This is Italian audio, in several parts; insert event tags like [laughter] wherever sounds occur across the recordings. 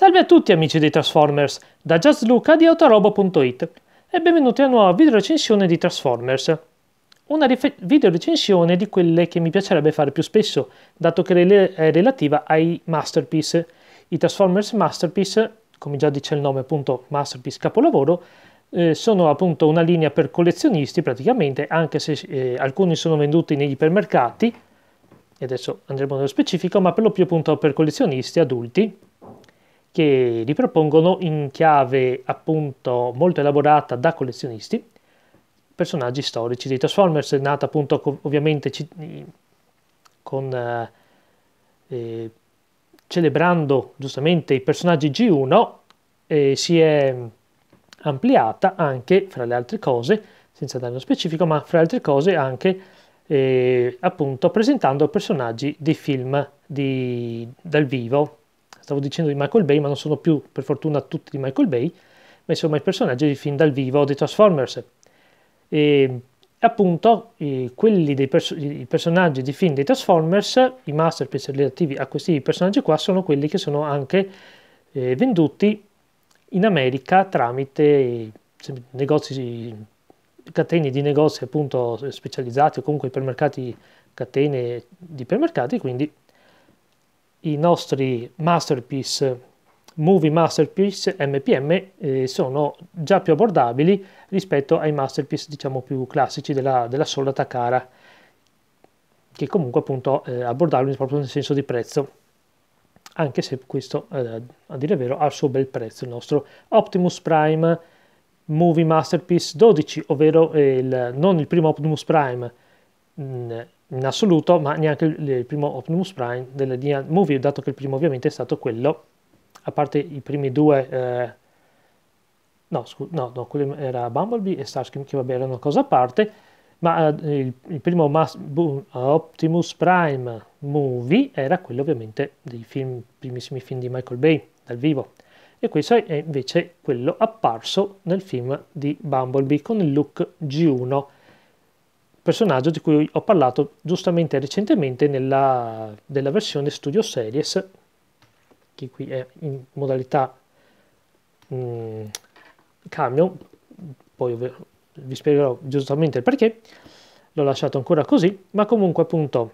Salve a tutti amici di Transformers, da JustLuca di Autorobo.it e benvenuti a una nuova videorecensione di Transformers. Una videorecensione di quelle che mi piacerebbe fare più spesso, dato che è relativa ai Masterpiece. I Transformers Masterpiece, come già dice il nome appunto Masterpiece Capolavoro, eh, sono appunto una linea per collezionisti praticamente, anche se eh, alcuni sono venduti negli ipermercati, e adesso andremo nello specifico, ma per lo più appunto per collezionisti adulti, che li in chiave appunto molto elaborata da collezionisti, personaggi storici dei Transformers, è nata appunto ovviamente con, eh, eh, celebrando giustamente i personaggi G1, eh, si è ampliata anche fra le altre cose, senza dare uno specifico, ma fra le altre cose anche eh, appunto presentando personaggi di film di, dal vivo stavo dicendo di Michael Bay, ma non sono più per fortuna tutti di Michael Bay, ma insomma il personaggio di fin dal vivo dei Transformers. E appunto i, quelli dei pers- personaggi di fin dei Transformers, i masterpiece relativi a questi personaggi qua, sono quelli che sono anche eh, venduti in America tramite negozi, catene di negozi appunto specializzati o comunque ipermercati, catene di ipermercati, quindi i nostri masterpiece, movie masterpiece MPM eh, sono già più abbordabili rispetto ai masterpiece diciamo più classici della, della sola Takara che comunque appunto eh, abbordabili proprio nel senso di prezzo anche se questo eh, a dire vero ha il suo bel prezzo il nostro Optimus Prime Movie Masterpiece 12 ovvero il, non il primo Optimus Prime mh, mm, in assoluto, ma neanche il, il primo Optimus Prime della linea Movie, dato che il primo ovviamente è stato quello, a parte i primi due, eh, no, scu- no, no, quello era Bumblebee e Starscream, che vabbè erano cosa a parte, ma eh, il, il, primo Mas- Boom, Optimus Prime Movie era quello ovviamente dei film, primissimi film di Michael Bay, dal vivo. E questo è invece quello apparso nel film di Bumblebee con il look G1 personaggio di cui ho parlato giustamente recentemente nella della versione Studio Series, che qui è in modalità mh, mm, camion, poi vi spiegherò giustamente il perché, l'ho lasciato ancora così, ma comunque appunto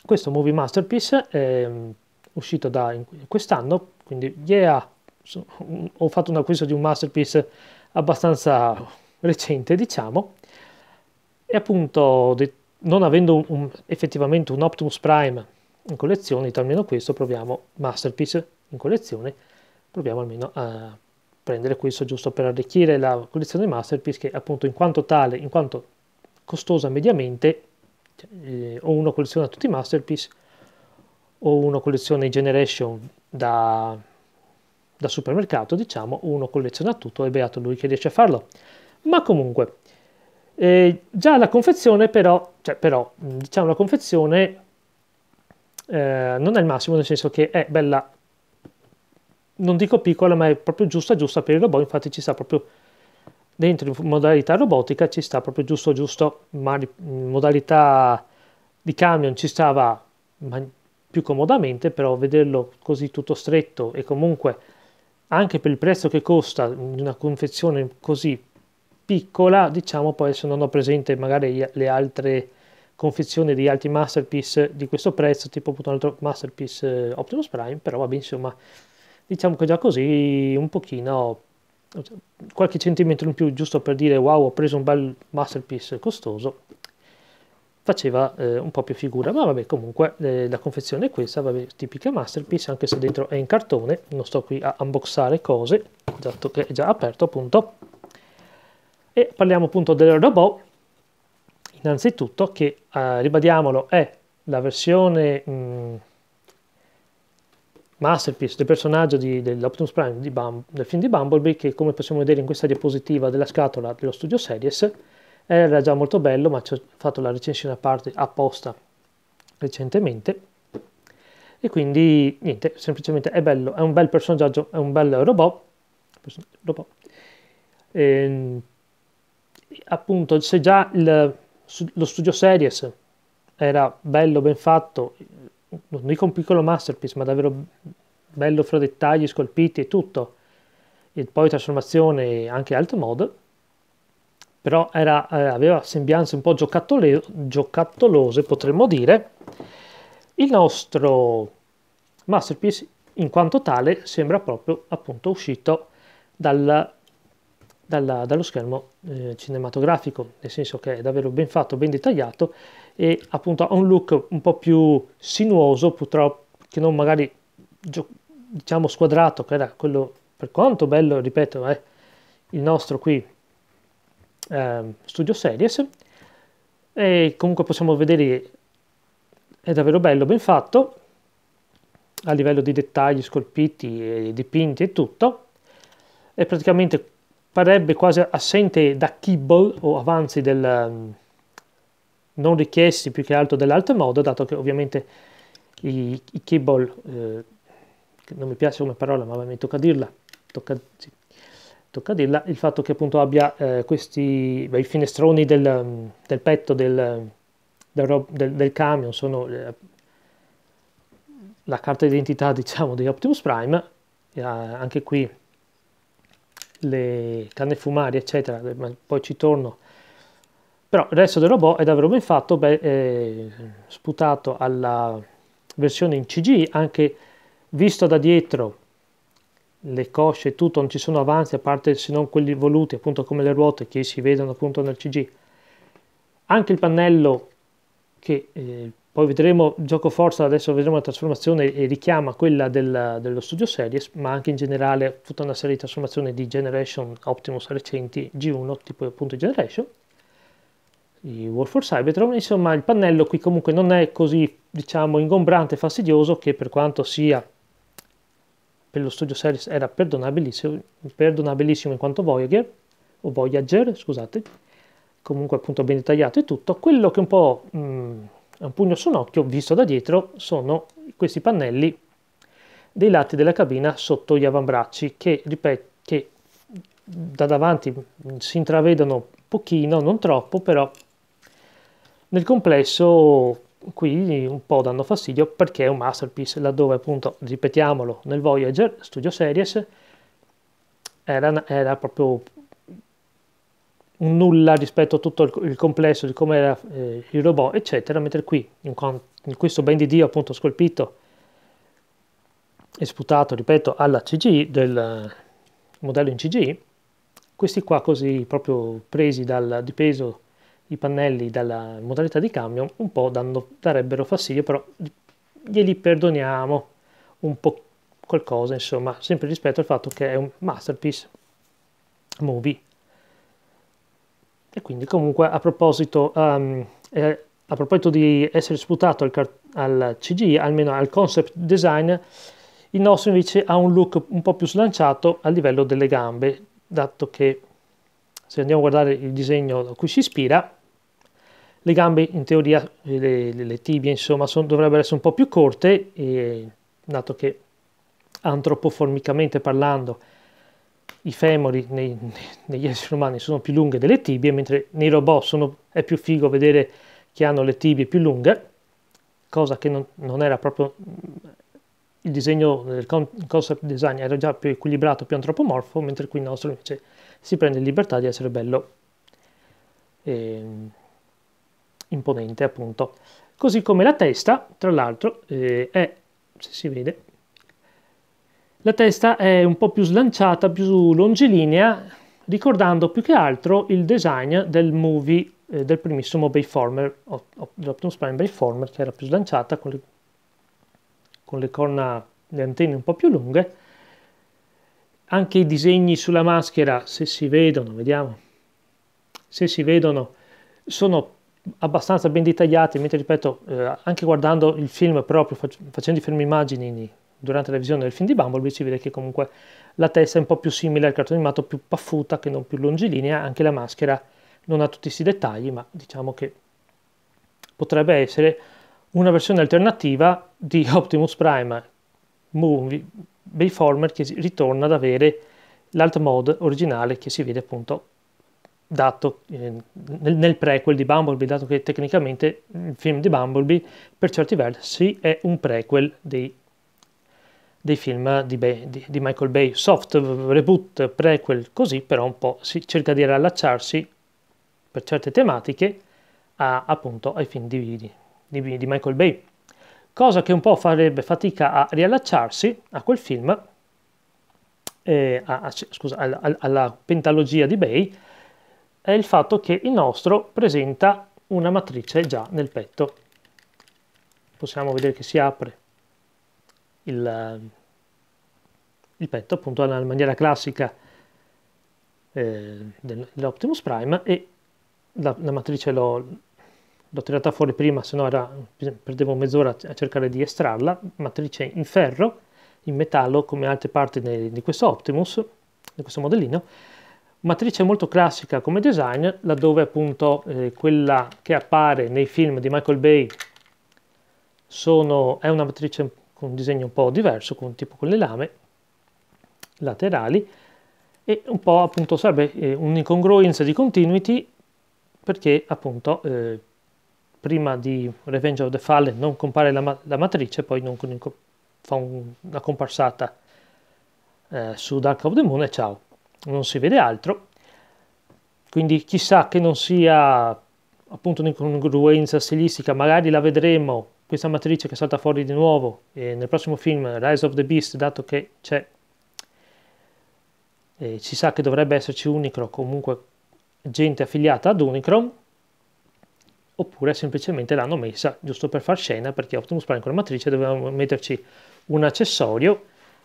questo Movie Masterpiece è mm, uscito da quest'anno, quindi yeah, ho fatto un acquisto di un Masterpiece abbastanza recente diciamo, e appunto non avendo un, effettivamente un Optimus Prime in collezione, detto almeno questo, proviamo Masterpiece in collezione, proviamo almeno a prendere questo giusto per arricchire la collezione Masterpiece che appunto in quanto tale, in quanto costosa mediamente, cioè, eh, o uno colleziona tutti i Masterpiece o uno colleziona i Generation da, da supermercato, diciamo, uno colleziona tutto e beato lui che riesce a farlo. Ma comunque, eh, già la confezione però, cioè però, mm, diciamo la confezione eh, non è il massimo, nel senso che è bella, non dico piccola, ma è proprio giusta giusta per il robot, infatti ci sta proprio dentro in modalità robotica, ci sta proprio giusto giusto, ma in modalità di camion ci stava più comodamente, però vederlo così tutto stretto e comunque anche per il prezzo che costa una confezione così piccola, diciamo poi se non ho presente magari le altre confezioni di altri masterpiece di questo prezzo, tipo un altro masterpiece eh, Optimus Prime, però vabbè insomma, diciamo che già così un pochino, cioè, qualche centimetro in più giusto per dire wow ho preso un bel masterpiece costoso, faceva eh, un po' più figura, ma vabbè comunque eh, la confezione è questa, vabbè, tipica masterpiece, anche se dentro è in cartone, non sto qui a unboxare cose, dato che è già aperto appunto, e parliamo appunto del robot, innanzitutto che, eh, ribadiamolo, è la versione mh, mm, masterpiece del personaggio di, dell'Optimus Prime di Bum, del film di Bumblebee che come possiamo vedere in questa diapositiva della scatola dello Studio Series era già molto bello ma ci ho fatto la recensione a parte apposta recentemente e quindi niente, semplicemente è bello, è un bel personaggio, è un bel robot, robot. E, ehm, appunto se già il, lo studio series era bello, ben fatto, non dico un piccolo masterpiece, ma davvero bello fra dettagli scolpiti e tutto, e poi trasformazione e anche alt mod, però era, eh, aveva sembianze un po' giocattole, giocattolose, potremmo dire, il nostro masterpiece in quanto tale sembra proprio appunto uscito dal dalla, dallo schermo eh, cinematografico, nel senso che è davvero ben fatto, ben dettagliato e appunto ha un look un po' più sinuoso purtroppo che non magari diciamo squadrato che era quello per quanto bello ripeto è eh, il nostro qui eh, studio series e comunque possiamo vedere è davvero bello ben fatto a livello di dettagli scolpiti e dipinti e tutto è praticamente parrebbe quasi assente da kibble o avanzi del, ehm, non richiesti più che altro dell'alto modo, dato che ovviamente i, i kibble, eh, non mi piace come parola ma mi tocca dirla, tocca, sì, tocca dirla, il fatto che appunto abbia eh, questi beh, finestroni del, ehm, del, petto del, del, del, del camion sono eh, la carta d'identità diciamo di Optimus Prime, e, eh, anche qui le canne fumarie, eccetera, eh, ma poi ci torno. Però il resto del robot è davvero ben fatto, beh, sputato alla versione in CG, anche visto da dietro le cosce e tutto, non ci sono avanzi a parte se non quelli voluti, appunto come le ruote che si vedono appunto nel CG. Anche il pannello che eh, poi vedremo gioco forza adesso vedremo la trasformazione e richiama quella del, dello studio series ma anche in generale tutta una serie di trasformazioni di generation optimus recenti G1 tipo appunto generation i War for Cybertron insomma il pannello qui comunque non è così diciamo ingombrante e fastidioso che per quanto sia per lo studio series era perdonabilissimo, perdonabilissimo in quanto Voyager o Voyager scusate comunque appunto ben dettagliato e tutto quello che un po' mh, mm, un pugno su un occhio, visto da dietro, sono questi pannelli dei lati della cabina sotto gli avambracci che, ripeto, che da davanti si intravedono pochino, non troppo, però nel complesso qui un po' danno fastidio perché è un masterpiece laddove appunto, ripetiamolo, nel Voyager Studio Series era, era proprio un nulla rispetto a tutto il, il complesso di come era eh, il robot, eccetera, mentre qui, in, in questo ben di Dio appunto scolpito e sputato, ripeto, alla CGI, del eh, modello in CGI, questi qua così proprio presi dal di peso i pannelli dalla modalità di cambio un po' dando, darebbero fastidio, però glieli perdoniamo un po' qualcosa, insomma, sempre rispetto al fatto che è un masterpiece movie e quindi comunque a proposito, um, eh, a proposito di essere sputato al, al CGI, almeno al concept design, il nostro invece ha un look un po' più slanciato a livello delle gambe, dato che se andiamo a guardare il disegno a cui si ispira, le gambe in teoria, le, le tibie insomma, sono, dovrebbero essere un po' più corte, e, dato che antropoformicamente parlando i femori nei, negli esseri umani sono più lunghe delle tibie, mentre nei robot sono, è più figo vedere che hanno le tibie più lunghe, cosa che non, non era proprio il disegno del concept design era già più equilibrato, più antropomorfo, mentre qui il nostro invece si prende libertà di essere bello e ehm, imponente, appunto. Così come la testa, tra l'altro, eh, è, se si vede, la testa è un po' più slanciata, più longilinea, ricordando più che altro il design del movie eh, del primissimo Bayformer, dell'Optimus Prime Bayformer, che era più slanciata con le, con le corna, le antenne un po' più lunghe. Anche i disegni sulla maschera, se si vedono, vediamo, se si vedono, sono abbastanza ben dettagliati, mentre ripeto, eh, anche guardando il film proprio, facendo i film immagini durante la visione del film di Bumblebee si vede che comunque la testa è un po' più simile al cartone animato, più paffuta che non più longilinea, anche la maschera non ha tutti questi dettagli, ma diciamo che potrebbe essere una versione alternativa di [laughs] Optimus Prime Movie Bayformer che ritorna ad avere l'alt mode originale che si vede appunto dato eh, nel prequel di Bumblebee, dato che tecnicamente il film di Bumblebee per certi versi è un prequel dei dei film di, Bay, di, di Michael Bay, soft, reboot, prequel, così, però un po' si cerca di rallacciarsi per certe tematiche a, appunto ai film di, di Michael Bay, cosa che un po' farebbe fatica a riallacciarsi a quel film, eh, a, a, scusa, alla, alla pentalogia di Bay, è il fatto che il nostro presenta una matrice già nel petto. Possiamo vedere che si apre il, petto appunto alla maniera classica eh, dell'Optimus Prime e la, la matrice l'ho, l'ho tirata fuori prima, se no era, perdevo mezz'ora a cercare di estrarla, matrice in ferro, in metallo come altre parti di, di questo Optimus, di questo modellino, matrice molto classica come design, laddove appunto eh, quella che appare nei film di Michael Bay sono, è una matrice con un disegno un po' diverso, con, tipo con le lame, laterali e un po' appunto sarebbe eh, un'incongruenza di continuity perché appunto eh, prima di Revenge of the Fallen non compare la, ma la matrice poi non fa un una comparsata eh, su Dark of the Moon e ciao non si vede altro quindi chissà che non sia appunto un'incongruenza stilistica magari la vedremo questa matrice che salta fuori di nuovo nel prossimo film Rise of the Beast dato che c'è eh, si sa che dovrebbe esserci Unicron, comunque gente affiliata ad Unicron, oppure semplicemente l'hanno messa giusto per far scena perché Optimus Prime con la matrice dovevamo metterci un accessorio,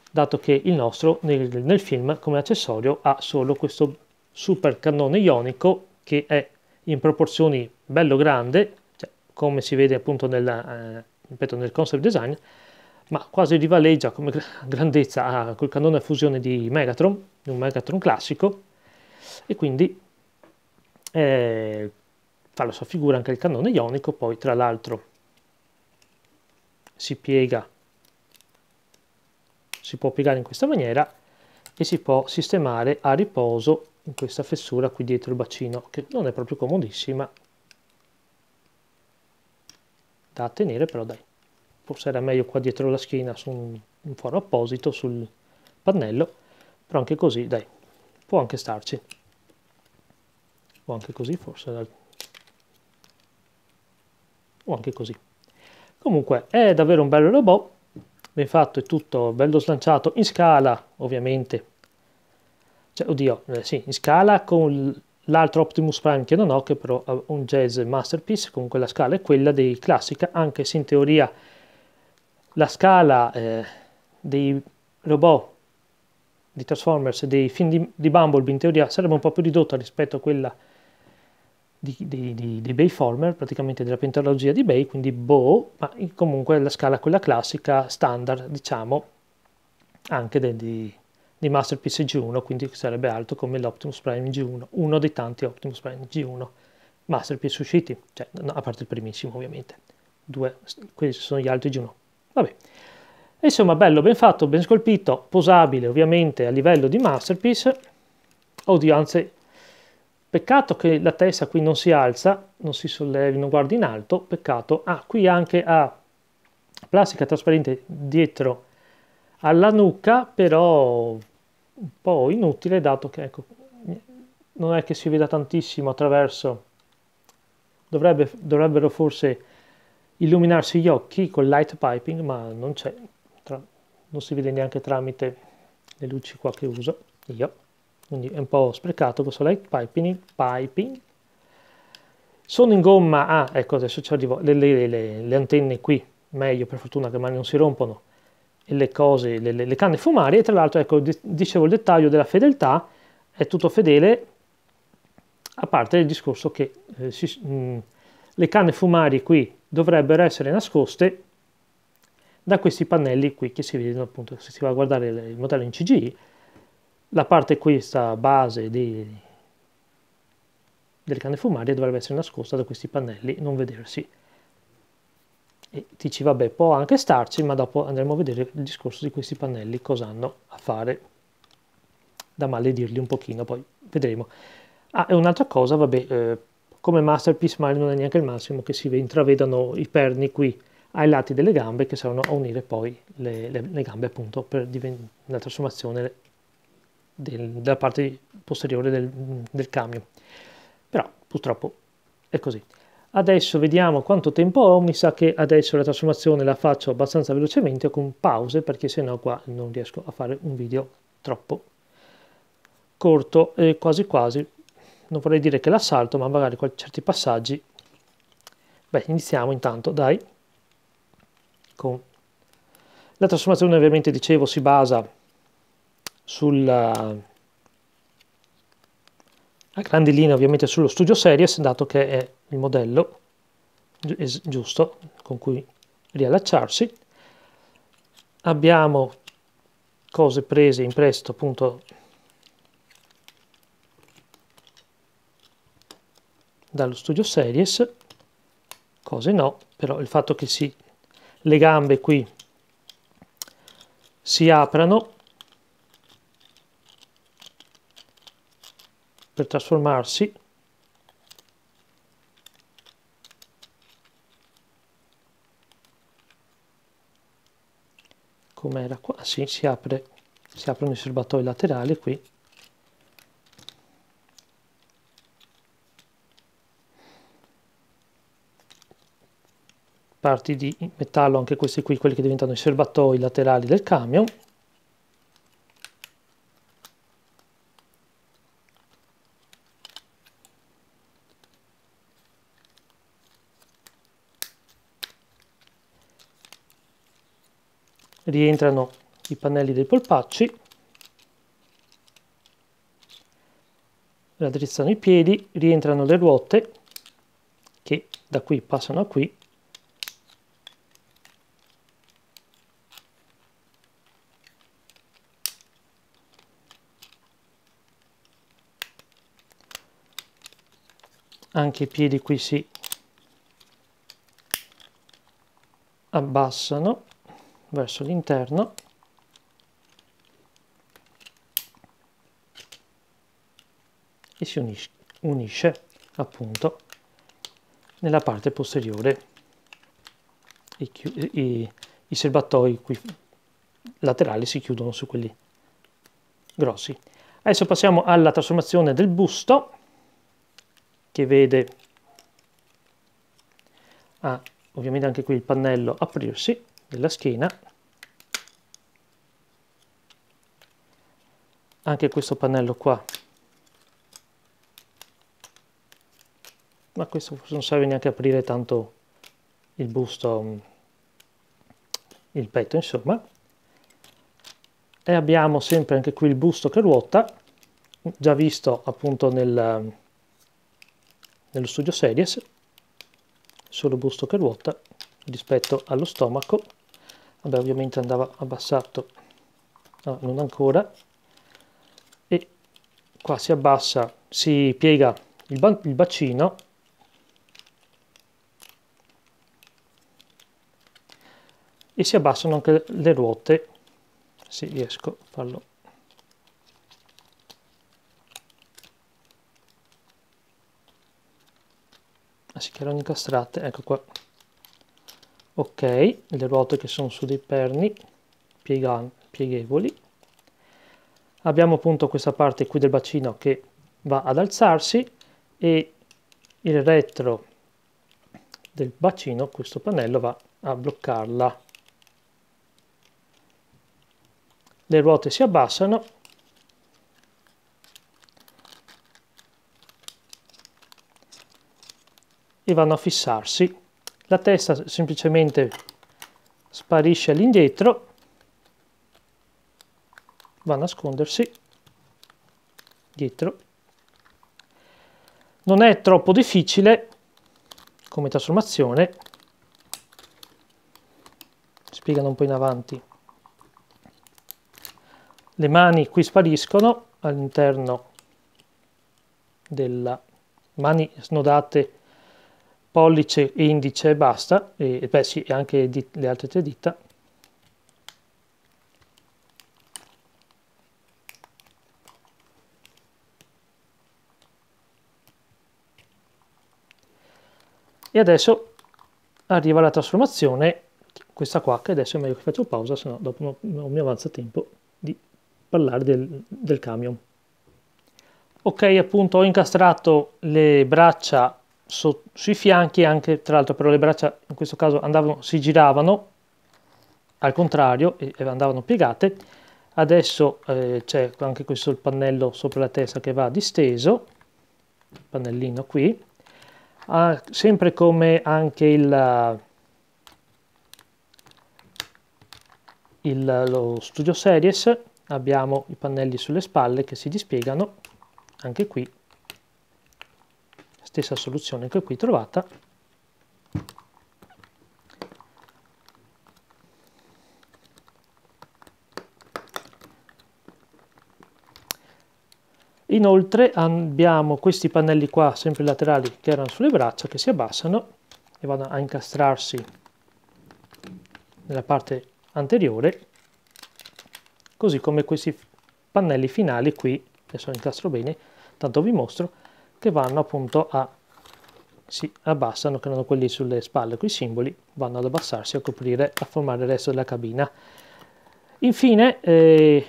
dato che il nostro nel, nel film come accessorio ha solo questo super cannone ionico che è in proporzioni bello grande, cioè, come si vede appunto nella, eh, ripeto, nel concept design, ma quasi rivaleggia come grandezza a ah, quel cannone a fusione di Megatron, di un Megatron classico, e quindi eh, fa la sua figura anche il cannone ionico, poi tra l'altro si piega, si può piegare in questa maniera e si può sistemare a riposo in questa fessura qui dietro il bacino, che non è proprio comodissima da tenere, però dai forse era meglio qua dietro la schiena su un, un foro apposito sul pannello, però anche così, dai, può anche starci. O anche così forse. O anche così. Comunque è davvero un bello robot, ben fatto è tutto, bello slanciato, in scala ovviamente. Cioè, oddio, eh, sì, in scala con l'altro Optimus Prime che non ho, che però ha un jazz masterpiece, comunque la scala è quella dei classica, anche se in teoria la scala eh, dei robot di Transformers e dei film di, di, Bumblebee in teoria sarebbe un po' più ridotta rispetto a quella di, di, di, di Bayformer, praticamente della pentalogia di Bay, quindi Bo, ma comunque la scala quella classica, standard, diciamo, anche de, di, di Masterpiece G1, quindi sarebbe alto come l'Optimus Prime G1, uno dei tanti Optimus Prime G1 Masterpiece usciti, cioè, no, a parte il primissimo ovviamente, due, questi sono gli altri G1, Vabbè. Insomma, bello, ben fatto, ben scolpito, posabile ovviamente a livello di Masterpiece. Oddio, anzi, peccato che la testa qui non si alza, non si sollevi, non guardi in alto, peccato. Ah, qui anche ha plastica trasparente dietro alla nuca, però un po' inutile dato che ecco, non è che si veda tantissimo attraverso, Dovrebbe, dovrebbero forse illuminarsi gli occhi con light piping, ma non c'è, non si vede neanche tramite le luci qua che uso io, quindi è un po' sprecato questo light piping. piping. Sono in gomma, ah ecco adesso ci arrivo, le, le, le, le antenne qui, meglio per fortuna che mai non si rompono, e le cose, le, canne fumarie, e tra l'altro ecco dicevo il dettaglio della fedeltà, è tutto fedele, a parte il discorso che eh, si, mh, mm, le canne fumarie qui dovrebbero essere nascoste da questi pannelli qui che si vedono appunto se si va a guardare il modello in CGI la parte questa base di, del cane fumaria dovrebbe essere nascosta da questi pannelli non vedersi e dici vabbè può anche starci ma dopo andremo a vedere il discorso di questi pannelli cosa hanno a fare da maledirli un pochino poi vedremo ah e un'altra cosa vabbè eh, come masterpiece ma non è neanche il massimo che si intravedano i perni qui ai lati delle gambe che servono a unire poi le, le, le gambe appunto per la trasformazione del, della parte posteriore del, del camion però purtroppo è così adesso vediamo quanto tempo ho mi sa che adesso la trasformazione la faccio abbastanza velocemente con pause perché sennò qua non riesco a fare un video troppo corto e quasi quasi non vorrei dire che l'assalto, ma magari certi passaggi. Beh, iniziamo intanto, dai, con la trasformazione ovviamente, dicevo, si basa sulla a grandi linee ovviamente sullo Studio Series, dato che è il modello giusto con cui riallacciarsi. Abbiamo cose prese in prestito appunto dallo studio series cose no però il fatto che si le gambe qui si aprano per trasformarsi come era qua ah, si, si apre si aprono i serbatoi laterali qui parti di metallo, anche questi qui, quelli che diventano i serbatoi laterali del camion. Rientrano i pannelli dei polpacci. Raddrizzano i piedi, rientrano le ruote che da qui passano a qui anche i piedi qui si abbassano verso l'interno e si unisce, unisce appunto nella parte posteriore i, i, i serbatoi qui laterali si chiudono su quelli grossi adesso passiamo alla trasformazione del busto che vede ah, ovviamente anche qui il pannello aprirsi della schiena anche questo pannello qua ma questo non serve neanche aprire tanto il busto il petto insomma e abbiamo sempre anche qui il busto che ruota già visto appunto nel nello studio Series, solo busto che ruota rispetto allo stomaco, vabbè ovviamente andava abbassato, no, non ancora, e qua si abbassa, si piega il, il bacino e si abbassano anche le ruote, se riesco a farlo schierano incastrate, ecco qua. Ok, le ruote che sono su dei perni piega pieghevoli. Abbiamo appunto questa parte qui del bacino che va ad alzarsi e il retro del bacino, questo pannello, va a bloccarla. Le ruote si abbassano arti vanno a fissarsi, la testa semplicemente sparisce all'indietro, va a nascondersi dietro. Non è troppo difficile come trasformazione, spiegano un po' in avanti. Le mani qui spariscono all'interno della mani snodate pollice, indice e basta, e, beh sì, anche le altre tre dita. E adesso arriva la trasformazione, questa qua, che adesso è meglio che faccio pausa, sennò dopo non mi avanza tempo di parlare del, del camion. Ok, appunto ho incastrato le braccia so, sui fianchi anche tra l'altro però le braccia in questo caso andavano, si giravano al contrario e, andavano piegate adesso eh, c'è anche questo il pannello sopra la testa che va disteso il pannellino qui ah, sempre come anche il, il, lo studio series abbiamo i pannelli sulle spalle che si dispiegano anche qui stessa soluzione che ho qui trovata Inoltre abbiamo questi pannelli qua, sempre laterali, che erano sulle braccia, che si abbassano e vanno a incastrarsi nella parte anteriore, così come questi pannelli finali qui, adesso incastro bene, tanto vi mostro, che vanno appunto a si abbassano, che erano quelli sulle spalle, con i simboli vanno ad abbassarsi a coprire, a formare il resto della cabina. Infine eh,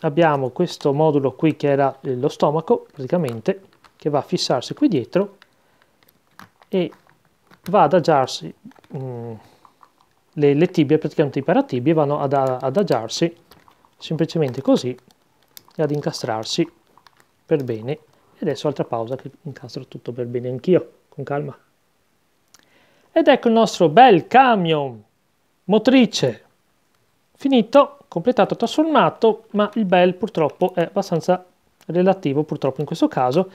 abbiamo questo modulo qui che era eh, lo stomaco, praticamente, che va a fissarsi qui dietro e va ad agiarsi, mm, le, le, tibie, praticamente i paratibie, vanno ad, ad semplicemente così e ad incastrarsi per bene e adesso altra pausa che incastro tutto per bene anch'io, con calma. Ed ecco il nostro bel camion motrice finito, completato, trasformato, ma il bel purtroppo è abbastanza relativo, purtroppo in questo caso,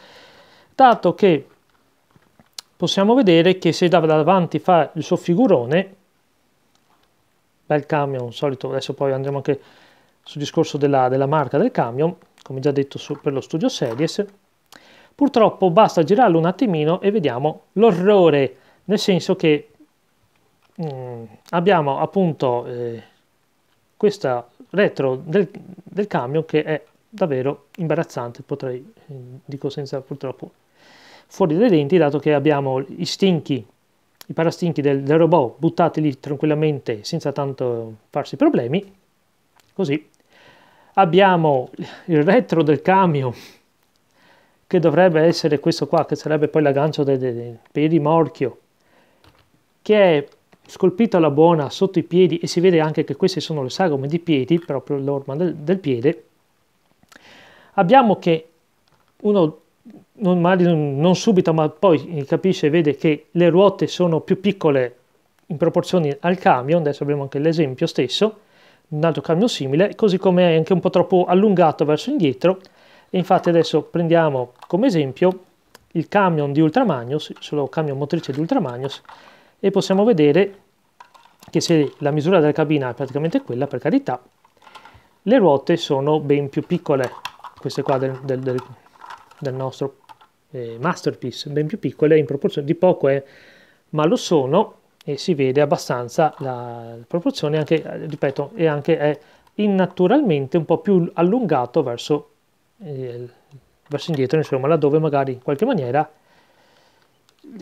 dato che possiamo vedere che se da davanti fa il suo figurone, bel camion, solito, adesso poi andremo anche sul discorso della, della marca del camion, come già detto su, per lo studio series, Purtroppo basta girarlo un attimino e vediamo l'orrore, nel senso che mh, mm, abbiamo appunto eh, questa retro del, del, camion che è davvero imbarazzante, potrei, eh, dico senza purtroppo, fuori dai denti, dato che abbiamo i stinchi, i parastinchi del, del robot buttati lì tranquillamente senza tanto farsi problemi, così. Abbiamo il retro del camion che dovrebbe essere questo qua, che sarebbe poi l'aggancio per il rimorchio, che è scolpito alla buona sotto i piedi e si vede anche che queste sono le sagome di piedi, proprio l'orma del, del piede, abbiamo che uno non, non, subito, ma poi capisce e vede che le ruote sono più piccole in proporzione al camion, adesso abbiamo anche l'esempio stesso, un altro camion simile, così come è anche un po' troppo allungato verso indietro, e infatti adesso prendiamo come esempio il camion di Ultramagnus, solo camion motrice di Ultramagnus, e possiamo vedere che se la misura della cabina è praticamente quella, per carità, le ruote sono ben più piccole, queste qua del, del, del, del nostro eh, masterpiece, ben più piccole in proporzione di poco è, ma lo sono e si vede abbastanza la proporzione, anche, eh, ripeto, e anche è innaturalmente un po' più allungato verso verso indietro, insomma, laddove magari in qualche maniera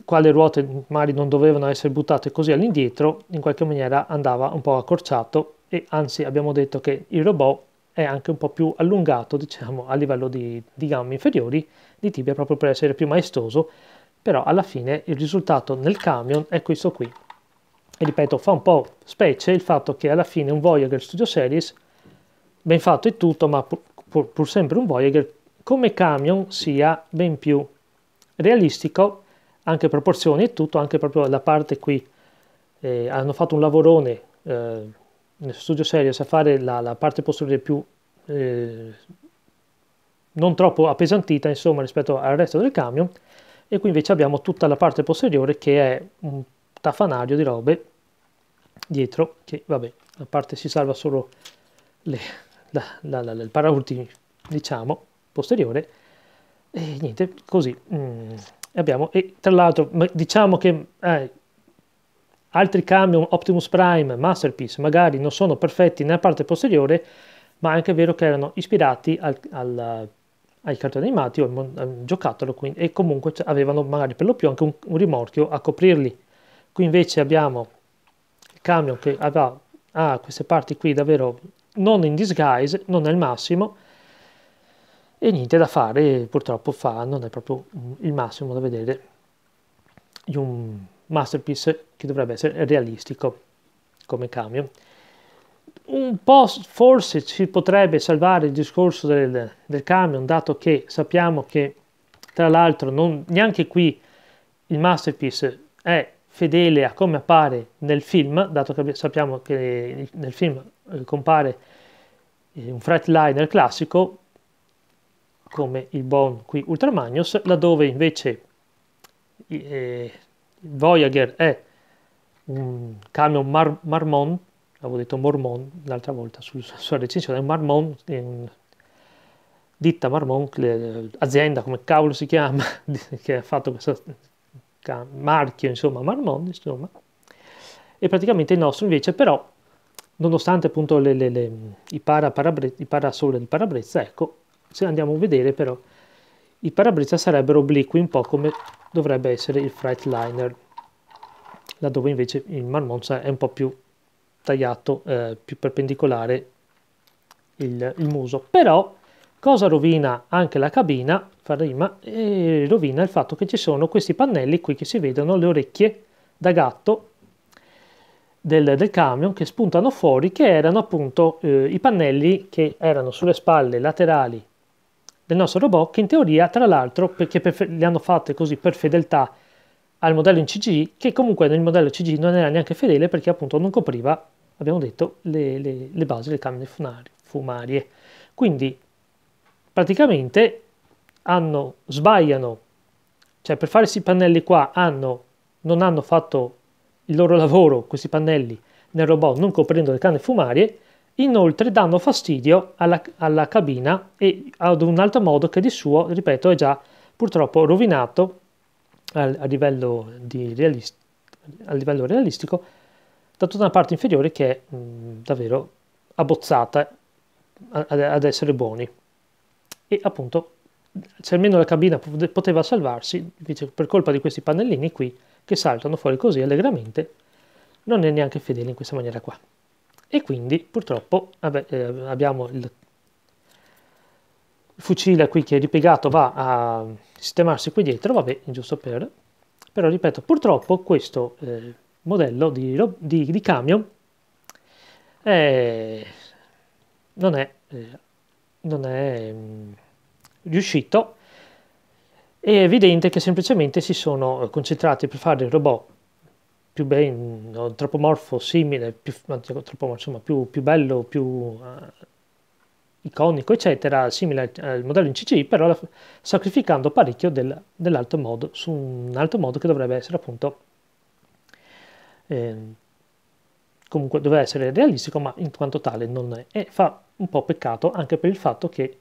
qua le ruote magari non dovevano essere buttate così all'indietro, in qualche maniera andava un po' accorciato e anzi abbiamo detto che il robot è anche un po' più allungato, diciamo, a livello di, di gambe inferiori, di tibia, proprio per essere più maestoso, però alla fine il risultato nel camion è questo qui. E ripeto, fa un po' specie il fatto che alla fine un Voyager Studio Series, ben fatto e tutto, ma pur, pur sempre un Voyager, come camion sia ben più realistico, anche proporzioni e tutto, anche proprio la parte qui. Eh, hanno fatto un lavorone eh, nel studio serio a fare la, la, parte posteriore più eh, non troppo appesantita insomma rispetto al resto del camion e qui invece abbiamo tutta la parte posteriore che è un tafanario di robe dietro che vabbè a parte si salva solo le, da, da, dal paraurti diciamo posteriore e niente così mm, abbiamo e tra l'altro diciamo che eh, altri camion Optimus Prime Masterpiece magari non sono perfetti nella parte posteriore ma è anche vero che erano ispirati al, al, ai cartoni animati o al, al giocattolo quindi, e comunque avevano magari per lo più anche un, un rimorchio a coprirli qui invece abbiamo il camion che aveva, ha queste parti qui davvero non in disguise, non è il massimo, e niente da fare, purtroppo fa, non è proprio il massimo da vedere di un masterpiece che dovrebbe essere realistico come camion. Un po' forse si potrebbe salvare il discorso del, del camion, dato che sappiamo che tra l'altro neanche qui il masterpiece è fedele a come appare nel film, dato che sappiamo che nel film eh, compare eh, un freightliner classico come il Bon qui Ultramagnus, laddove invece eh, Voyager è un camion Mar Marmon, avevo detto Mormon l'altra volta sul, sulla recensione, è un Marmon, un ditta Marmon, azienda come cavolo si chiama, [laughs] che ha fatto questo marchio, insomma, Marmon, insomma, e praticamente il nostro invece però nonostante appunto le, le, le, i, para, parabre, i parasole di parabrezza, ecco, se andiamo a vedere però, i parabrezza sarebbero obliqui un po' come dovrebbe essere il Freightliner, laddove invece il Marmonza è un po' più tagliato, eh, più perpendicolare il, il, muso. Però cosa rovina anche la cabina, fa rima, e eh, rovina il fatto che ci sono questi pannelli qui che si vedono le orecchie da gatto del, del, camion che spuntano fuori, che erano appunto eh, i pannelli che erano sulle spalle laterali del nostro robot, che in teoria, tra l'altro, perché per, li hanno fatte così per fedeltà al modello in CG, che comunque nel modello CG non era neanche fedele perché appunto non copriva, abbiamo detto, le, le, le basi del camion fumarie. Quindi praticamente hanno, sbagliano, cioè per fare questi pannelli qua hanno, non hanno fatto il loro lavoro, questi pannelli, nel robot non coprendo le canne fumarie, inoltre danno fastidio alla, alla cabina e ad un altro modo che di suo, ripeto, è già purtroppo rovinato a, a, livello, realist, a livello, realistico da tutta una parte inferiore che è mh, mm, davvero abbozzata a, ad essere buoni. E appunto, se almeno la cabina poteva salvarsi, invece per colpa di questi pannellini qui, che saltano fuori così allegramente non è neanche fedele in questa maniera qua. E quindi purtroppo vabbè, eh, abbiamo il fucile qui che è ripiegato va a sistemarsi qui dietro, vabbè, giusto per... Però ripeto, purtroppo questo eh, modello di, di, di camion eh, non è, eh, non è mh, mm, riuscito è evidente che semplicemente si sono eh, concentrati per fare il robot più ben antropomorfo simile, più, antropomorfo, insomma, più, più bello, più uh, iconico, eccetera, simile al modello in CCI, però la, sacrificando parecchio del, dell'alto modo su un altro modo che dovrebbe essere appunto eh, comunque doveva essere realistico, ma in quanto tale non è e fa un po' peccato anche per il fatto che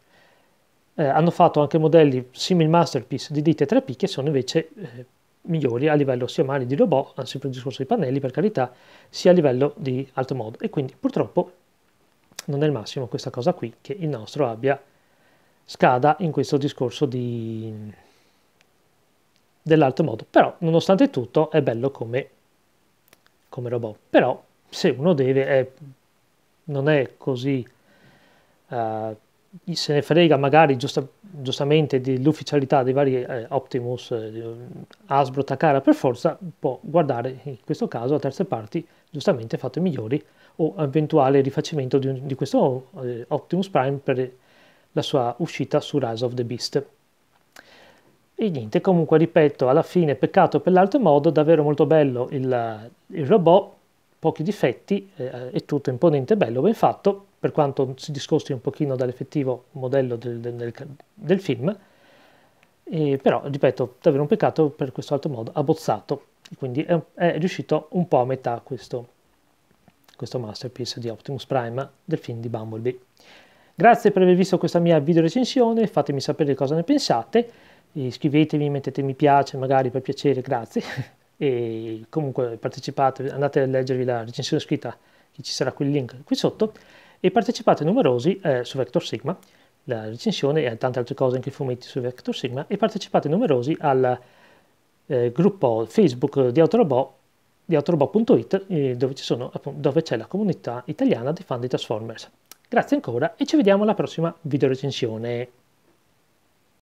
eh, hanno fatto anche modelli simil masterpiece di dita 3P che sono invece eh, migliori a livello sia mani di robot, anzi per il discorso di pannelli per carità, sia a livello di alto modo e quindi purtroppo non è il massimo questa cosa qui che il nostro abbia scada in questo discorso di... dell'alto modo, però nonostante tutto è bello come, come robot, però se uno deve è... non è così... Uh, se ne frega magari giusta, giustamente dell'ufficialità dei vari eh, Optimus, eh, eh, Hasbro, Takara, per forza può guardare in questo caso a terze parti giustamente fatte migliori o eventuale rifacimento di, di questo eh, Optimus Prime per la sua uscita su Rise of the Beast. E niente, comunque ripeto, alla fine peccato per l'altro modo, davvero molto bello il, il robot, pochi difetti, è eh, eh, tutto imponente, bello, ben fatto, per quanto si discosti un pochino dall'effettivo modello del, del, del film, e però, ripeto, davvero un peccato per questo altro modo abbozzato, quindi è, è riuscito un po' a metà questo, questo masterpiece di Optimus Prime del film di Bumblebee. Grazie per aver visto questa mia video recensione, fatemi sapere cosa ne pensate, iscrivetevi, mettete mi piace, magari per piacere, grazie, [laughs] e comunque partecipate, andate a leggervi la recensione scritta, che ci sarà qui il link qui sotto e partecipate numerosi eh, su Vector Sigma, la recensione e tante altre cose, anche i fumetti su Vector Sigma, e partecipate numerosi al eh, gruppo Facebook di Autorobot di autorobot.it eh, dove, sono, dove c'è la comunità italiana dei fan di Transformers. Grazie ancora e ci vediamo alla prossima videorecensione.